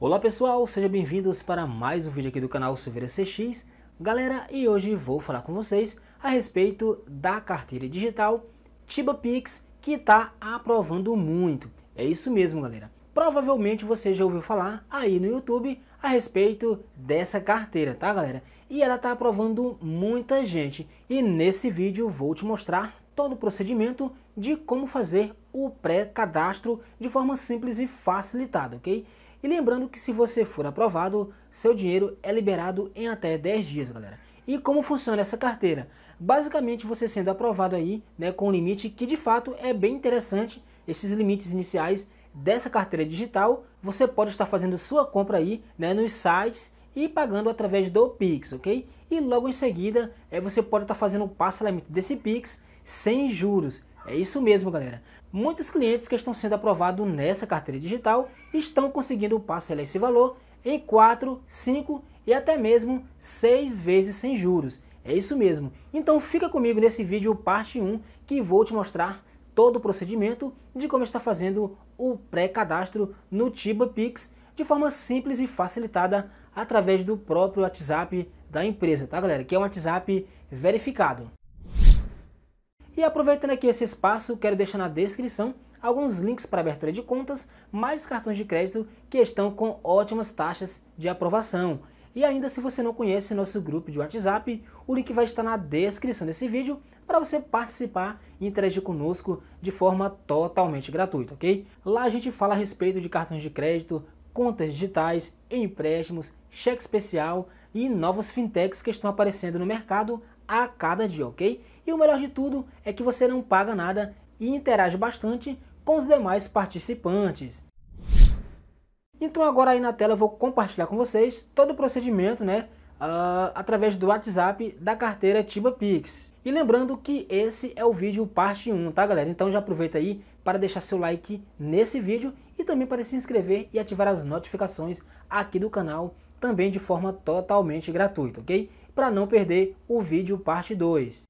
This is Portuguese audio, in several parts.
Olá pessoal, sejam bem-vindos para mais um vídeo aqui do canal Silveira CX. Galera, e hoje vou falar com vocês a respeito da carteira digital Tiba Pix que está aprovando muito. É isso mesmo, galera. Provavelmente você já ouviu falar aí no YouTube a respeito dessa carteira, tá galera? E ela está aprovando muita gente. E nesse vídeo vou te mostrar todo o procedimento de como fazer o pré-cadastro de forma simples e facilitada, ok? E lembrando que se você for aprovado, seu dinheiro é liberado em até 10 dias, galera. E como funciona essa carteira? Basicamente, você sendo aprovado aí, né, com um limite que de fato é bem interessante, esses limites iniciais dessa carteira digital, você pode estar fazendo sua compra aí, né, nos sites e pagando através do Pix, ok? E logo em seguida, é, você pode estar fazendo o um parcelamento desse Pix sem juros. É isso mesmo, galera. Muitos clientes que estão sendo aprovados nessa carteira digital estão conseguindo parcelar esse valor em 4, 5 e até mesmo 6 vezes sem juros. É isso mesmo. Então fica comigo nesse vídeo parte 1 que vou te mostrar todo o procedimento de como está fazendo o pré-cadastro no Tiba Pix de forma simples e facilitada através do próprio WhatsApp da empresa, tá galera? Que é um WhatsApp verificado. E aproveitando aqui esse espaço, quero deixar na descrição alguns links para abertura de contas, mais cartões de crédito que estão com ótimas taxas de aprovação. E ainda se você não conhece nosso grupo de WhatsApp, o link vai estar na descrição desse vídeo para você participar e interagir conosco de forma totalmente gratuita, ok? Lá a gente fala a respeito de cartões de crédito, contas digitais, empréstimos, cheque especial e novos fintechs que estão aparecendo no mercado a cada dia, ok? E o melhor de tudo é que você não paga nada e interage bastante com os demais participantes. Então agora aí na tela eu vou compartilhar com vocês todo o procedimento, né? Uh, através do WhatsApp da carteira Tiba Pix. E lembrando que esse é o vídeo parte 1, tá galera? Então já aproveita aí para deixar seu like nesse vídeo e também para se inscrever e ativar as notificações aqui do canal também de forma totalmente gratuita, ok? para não perder o vídeo parte 2.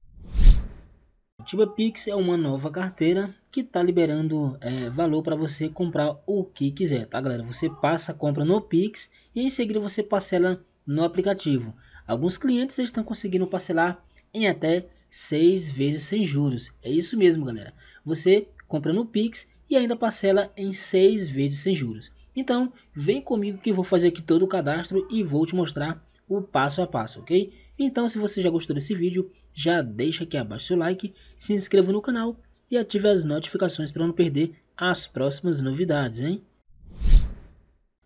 Tiba Pix é uma nova carteira que está liberando é, valor para você comprar o que quiser, tá galera? Você passa a compra no Pix e em seguida você parcela no aplicativo. Alguns clientes estão conseguindo parcelar em até seis vezes sem juros. É isso mesmo, galera. Você compra no Pix e ainda parcela em seis vezes sem juros. Então, vem comigo que vou fazer aqui todo o cadastro e vou te mostrar o passo a passo, ok? Então, se você já gostou desse vídeo, já deixa aqui abaixo seu like, se inscreva no canal e ative as notificações para não perder as próximas novidades, hein?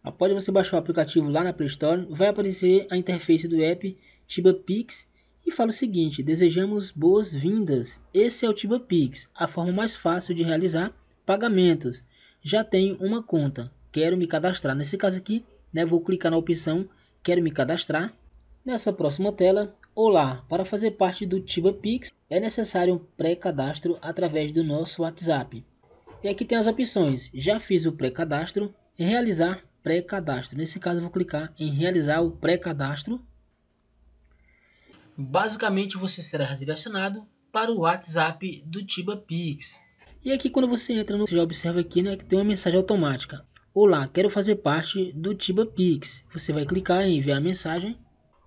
Após você baixar o aplicativo lá na Play Store, vai aparecer a interface do app Tiba Pix e fala o seguinte: desejamos boas-vindas. Esse é o Tiba Pix, a forma mais fácil de realizar pagamentos. Já tenho uma conta, quero me cadastrar. Nesse caso aqui, né, vou clicar na opção Quero me cadastrar. Nessa próxima tela, olá, para fazer parte do Tiba Pix é necessário um pré-cadastro através do nosso WhatsApp. E aqui tem as opções, já fiz o pré-cadastro, realizar pré-cadastro. Nesse caso eu vou clicar em realizar o pré-cadastro. Basicamente você será redirecionado para o WhatsApp do Tiba Pix. E aqui quando você entra, no, você já observa aqui né, que tem uma mensagem automática. Olá, quero fazer parte do Tiba Pix. Você vai clicar em enviar mensagem.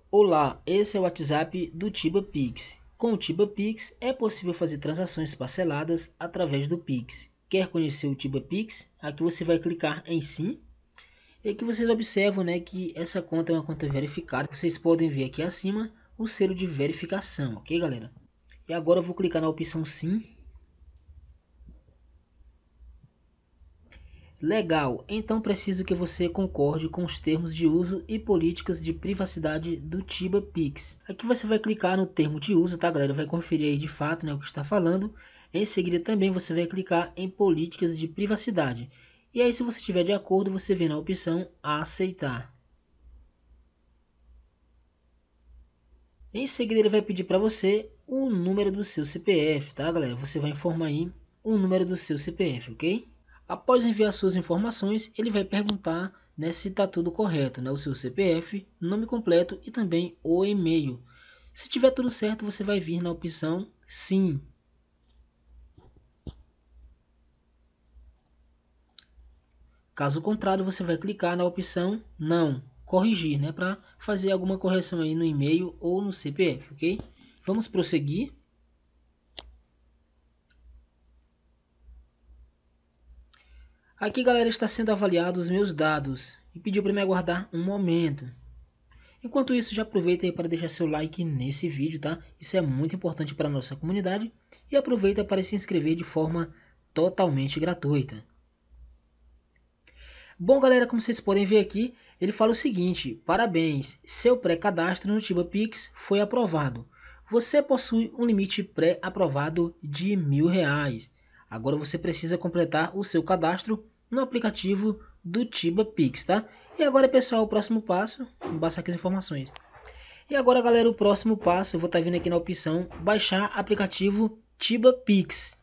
Olá, esse é o WhatsApp do Tiba Pix. Com o Tiba Pix é possível fazer transações parceladas através do Pix. Quer conhecer o Tiba Pix? Aqui você vai clicar em sim. E aqui vocês observam né, que essa conta é uma conta verificada. Vocês podem ver aqui acima o selo de verificação, ok galera? E agora eu vou clicar na opção sim Legal, então preciso que você concorde com os termos de uso e políticas de privacidade do Tiba Pix. Aqui você vai clicar no termo de uso, tá galera? Vai conferir aí de fato né, o que está falando. Em seguida também você vai clicar em políticas de privacidade. E aí se você estiver de acordo, você vê na opção aceitar. Em seguida ele vai pedir para você o número do seu CPF, tá galera? Você vai informar aí o número do seu CPF, ok? Após enviar suas informações, ele vai perguntar né, se está tudo correto, né, o seu CPF, nome completo e também o e-mail. Se tiver tudo certo, você vai vir na opção Sim. Caso contrário, você vai clicar na opção Não, corrigir, né, para fazer alguma correção aí no e-mail ou no CPF, ok? Vamos prosseguir. Aqui, galera, está sendo avaliado os meus dados e pediu para me aguardar um momento. Enquanto isso, já aproveita aí para deixar seu like nesse vídeo, tá? Isso é muito importante para a nossa comunidade e aproveita para se inscrever de forma totalmente gratuita. Bom, galera, como vocês podem ver aqui, ele fala o seguinte, parabéns, seu pré-cadastro no TibaPix foi aprovado. Você possui um limite pré-aprovado de mil reais. Agora você precisa completar o seu cadastro no aplicativo do Tiba Pix, tá? E agora, pessoal, o próximo passo, vou passar aqui as informações. E agora, galera, o próximo passo, eu vou estar tá vindo aqui na opção baixar aplicativo Tiba Pix.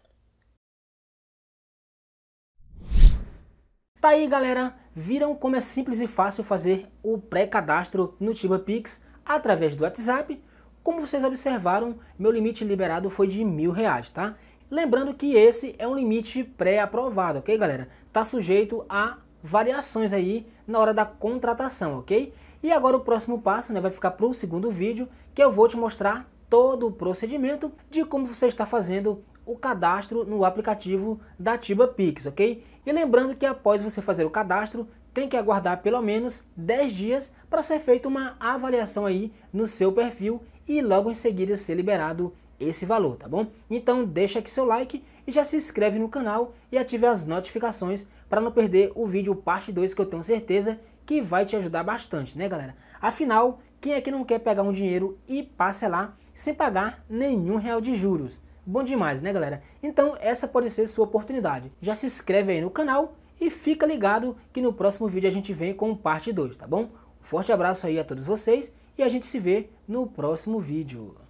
Tá aí, galera, viram como é simples e fácil fazer o pré-cadastro no Tiba Pix através do WhatsApp? Como vocês observaram, meu limite liberado foi de mil reais, tá? Lembrando que esse é um limite pré-aprovado, ok, galera? Está sujeito a variações aí na hora da contratação, ok? E agora o próximo passo né, vai ficar para o segundo vídeo, que eu vou te mostrar todo o procedimento de como você está fazendo o cadastro no aplicativo da Tiba Pix, ok? E lembrando que após você fazer o cadastro, tem que aguardar pelo menos 10 dias para ser feita uma avaliação aí no seu perfil e logo em seguida ser liberado esse valor, tá bom? Então deixa aqui seu like e já se inscreve no canal e ative as notificações para não perder o vídeo parte 2 que eu tenho certeza que vai te ajudar bastante, né galera? Afinal, quem é que não quer pegar um dinheiro e parcelar sem pagar nenhum real de juros? Bom demais, né galera? Então essa pode ser sua oportunidade. Já se inscreve aí no canal e fica ligado que no próximo vídeo a gente vem com parte 2, tá bom? forte abraço aí a todos vocês e a gente se vê no próximo vídeo.